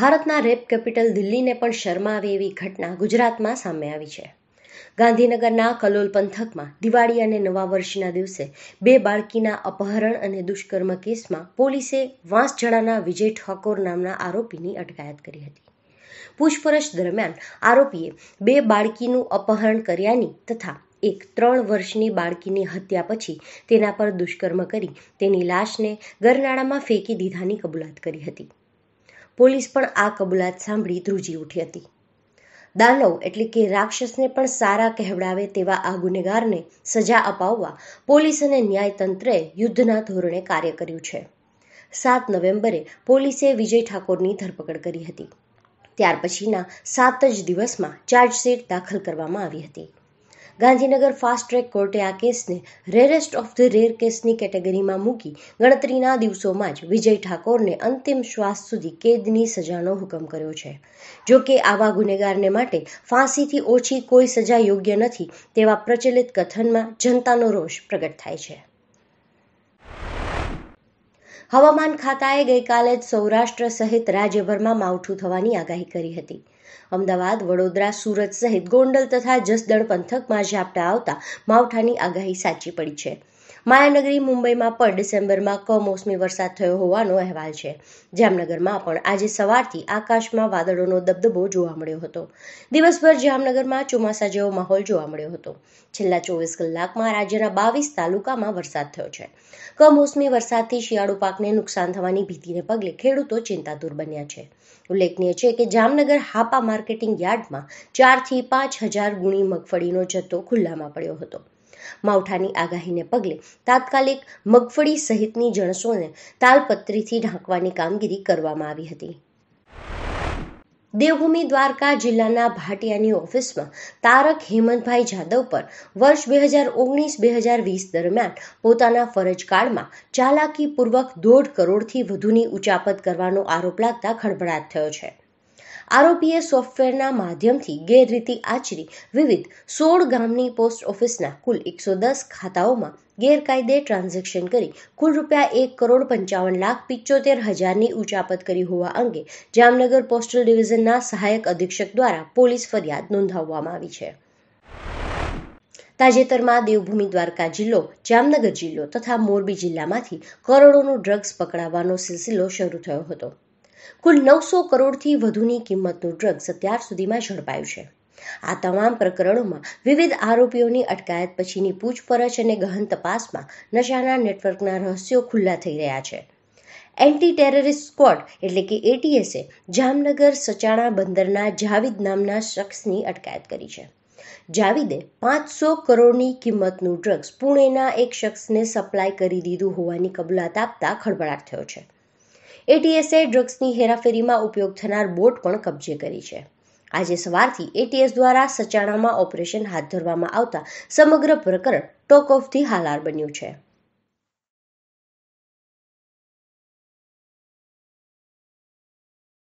ભારતના rape capital દિલ્હીને પણ શરમાવે એવી ઘટના ગુજરાતમાં સામે આવી છે ગાંધીનગરના કલોલ પંથકમાં દિવાળી અને નવા વર્ષના દિવસે બે બાળકીના અપહરણ અને દુષ્કર્મ કેસમાં પોલીસે વાંસજણાના વિજય ઠાકોર નામના આરોપીની અટકાયત કરી હતી પૂછપરછ દરમિયાન આરોપીએ બે બાળકીનું અપહરણ કર્યાની તથા એક ત્રણ વર્ષની બાળકીની હત્યા પછી તેના પર દુષ્કર્મ કરી તેની લાશને ગરનાળામાં ફેંકી દીધાની કબૂલાત કરી હતી પોલીસ પણ આ કબૂલાત સાંભળી ધ્રુજી ઉઠી હતી દાનવ એટલે કે રાક્ષસને પણ સારા કહેવડાવે તેવા આ ગુનેગારને સજા અપાવવા પોલીસ અને ન્યાયતંત્રે યુદ્ધના ધોરણે કાર્ય કર્યું છે સાત નવેમ્બરે પોલીસે વિજય ઠાકોરની ધરપકડ કરી હતી ત્યાર પછીના સાત જ દિવસમાં ચાર્જશીટ દાખલ કરવામાં આવી હતી ગાંધીનગર ફાસ્ટ ટ્રેક કોર્ટે આ કેસને રેરેસ્ટ ઓફ ધ રેર કેસની કેટેગરીમાં મૂકી ગણતરીના દિવસોમાં જ વિજય ઠાકોરને અંતિમ શ્વાસ સુધી કેદની સજાનો હુકમ કર્યો છે જો કે આવા ગુનેગારને માટે ફાંસીથી ઓછી કોઈ સજા યોગ્ય નથી તેવા પ્રચલિત કથનમાં જનતાનો રોષ પ્રગટ થાય છે હવામાન ખાતાએ ગઈકાલે જ સૌરાષ્ટ્ર સહિત રાજ્યભરમાં માવઠું થવાની આગાહી કરી હતી અમદાવાદ વડોદરા સુરત સહિત ગોંડલ તથા જસદણ પંથકમાં ઝાપટા આવતા માવઠાની આગાહી સાચી પડી છે માયાનગરી મુંબઈમાં પણ ડિસેમ્બરમાં કમોસમી વરસાદ થયો હોવાનો અહેવાલ છે જામનગરમાં પણ આજે સવારથી આકાશમાં વાદળોનો દબદબો જોવા મળ્યો હતો દિવસભર જામનગરમાં ચોમાસા જેવો માહોલ જોવા મળ્યો હતો છેલ્લા ચોવીસ કલાકમાં રાજ્યના બાવીસ તાલુકામાં વરસાદ થયો છે કમોસમી વરસાદથી શિયાળુ પાકને નુકસાન થવાની ભીતિને પગલે ખેડૂતો ચિંતાતુર બન્યા છે ઉલ્લેખનીય છે કે જામનગર હાપા માર્કેટિંગ યાર્ડમાં ચારથી પાંચ હજાર ગુણી મગફળીનો જથ્થો ખુલ્લામાં પડ્યો હતો માવઠાની આગાહીને પગલે તાત્કાલિક મગફળી સહિતની જણસોને તાલપત્રીથી ઢાંકવાની કામગીરી કરવામાં આવી હતી દેવભૂમિ દ્વારકા જિલ્લાના ભાટિયાની ઓફિસમાં તારક હેમંતભાઈ જાદવ પર વર્ષ બે હજાર ઓગણીસ બે હજાર વીસ દરમિયાન પોતાના ફરજકાળમાં ચાલાકીપૂર્વક દોઢ કરોડથી વધુની ઉચાપત કરવાનો આરોપ લાગતા ખળભળાટ થયો છે આરોપીએ સોફ્ટવેરના માધ્યમથી ગેરરીતિ આચરી વિવિધ સોળ ગામની પોસ્ટ ઓફિસના કુલ એકસો દસ ખાતાઓમાં ગેરકાયદે ટ્રાન્ઝેક્શન કરી કુલ રૂપિયા એક કરોડ પંચાવન લાખ પિચોતેર હજારની ઉચાપત કરી હોવા અંગે જામનગર પોસ્ટલ ડિવિઝનના સહાયક અધિક્ષક દ્વારા પોલીસ ફરિયાદ નોંધાવવામાં આવી છે તાજેતરમાં દેવભૂમિ દ્વારકા જિલ્લો જામનગર જિલ્લો તથા મોરબી જિલ્લામાંથી કરોડોનું ડ્રગ્સ પકડાવવાનો સિલસિલો શરૂ થયો હતો કુલ નવસો કરોડથી વધુની કિંમતનું ડ્રગ્સ અત્યાર સુધીમાં ઝડપાયું છે આ તમામ પ્રકરણોમાં વિવિધ આરોપીઓની અટકાયત પછીની પૂછપરછ અને ગહન તપાસમાં નશાના નેટવર્કના રહસ્યો ખુલ્લા થઈ રહ્યા છે એન્ટી ટેરરિસ્ટ સ્ક્વોડ એટલે કે એટીએસએ જામનગર સચાણા બંદરના જાવિદ નામના શખ્સની અટકાયત કરી છે જાવિદે પાંચસો કરોડની કિંમતનું ડ્રગ્સ પુણેના એક શખ્સને સપ્લાય કરી દીધું હોવાની કબૂલાત આપતા ખળભળાટ થયો છે એટીએસએ ડ્રગ્સની હેરાફેરીમાં ઉપયોગ થનાર બોટ પણ કબજે કરી છે આજે સવારથી એટીએસ દ્વારા સચાણામાં ઓપરેશન હાથ ધરવામાં આવતા સમગ્ર પ્રકરણ ટોક ઓફ ધી હાલાર બન્યું છે